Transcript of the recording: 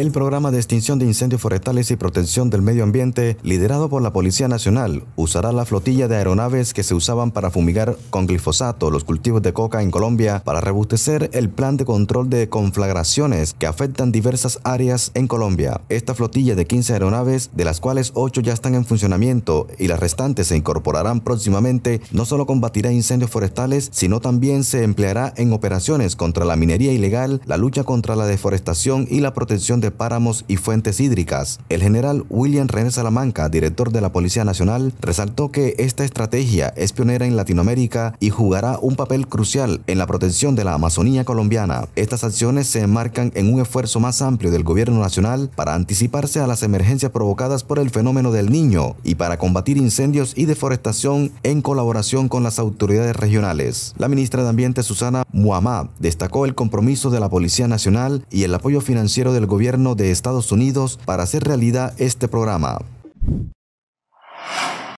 el programa de extinción de incendios forestales y protección del medio ambiente, liderado por la Policía Nacional, usará la flotilla de aeronaves que se usaban para fumigar con glifosato los cultivos de coca en Colombia para rebustecer el plan de control de conflagraciones que afectan diversas áreas en Colombia. Esta flotilla de 15 aeronaves, de las cuales 8 ya están en funcionamiento y las restantes se incorporarán próximamente, no solo combatirá incendios forestales, sino también se empleará en operaciones contra la minería ilegal, la lucha contra la deforestación y la protección de páramos y fuentes hídricas. El general William René Salamanca, director de la Policía Nacional, resaltó que esta estrategia es pionera en Latinoamérica y jugará un papel crucial en la protección de la Amazonía colombiana. Estas acciones se enmarcan en un esfuerzo más amplio del gobierno nacional para anticiparse a las emergencias provocadas por el fenómeno del niño y para combatir incendios y deforestación en colaboración con las autoridades regionales. La ministra de Ambiente Susana Muamá destacó el compromiso de la Policía Nacional y el apoyo financiero del gobierno de Estados Unidos para hacer realidad este programa.